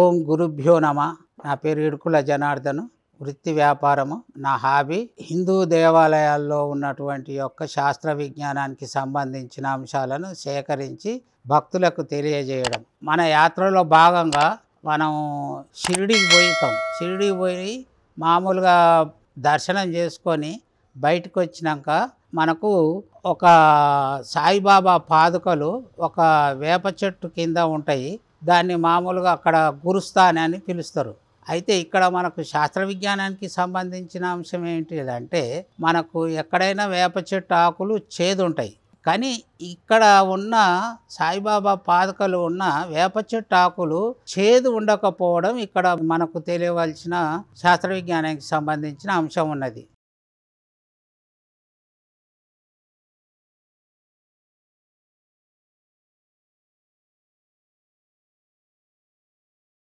ఓం గురుభ్యో నమ నా పేరు ఇడుకుల జనార్దన్ వృత్తి వ్యాపారము నా హాబీ హిందూ దేవాలయాల్లో ఉన్నటువంటి యొక్క శాస్త్ర విజ్ఞానానికి సంబంధించిన అంశాలను సేకరించి భక్తులకు తెలియజేయడం మన యాత్రలో భాగంగా మనం షిరిడికి పోయితాం షిరిడికి పోయి మామూలుగా దర్శనం చేసుకొని బయటకు వచ్చినాక మనకు ఒక సాయిబాబా పాదుకలు ఒక వేప చెట్టు కింద ఉంటాయి దాన్ని మామూలుగా అక్కడ గురుస్థాని అని పిలుస్తారు అయితే ఇక్కడ మనకు శాస్త్ర విజ్ఞానానికి సంబంధించిన అంశం ఏంటిదంటే మనకు ఎక్కడైనా వేప చెట్టు ఆకులు చేదుంటాయి కానీ ఇక్కడ ఉన్న సాయిబాబా పాదకలు ఉన్న వేప చెట్టు ఆకులు చేదు ఉండకపోవడం ఇక్కడ మనకు తెలియవలసిన శాస్త్ర విజ్ఞానానికి సంబంధించిన అంశం ఉన్నది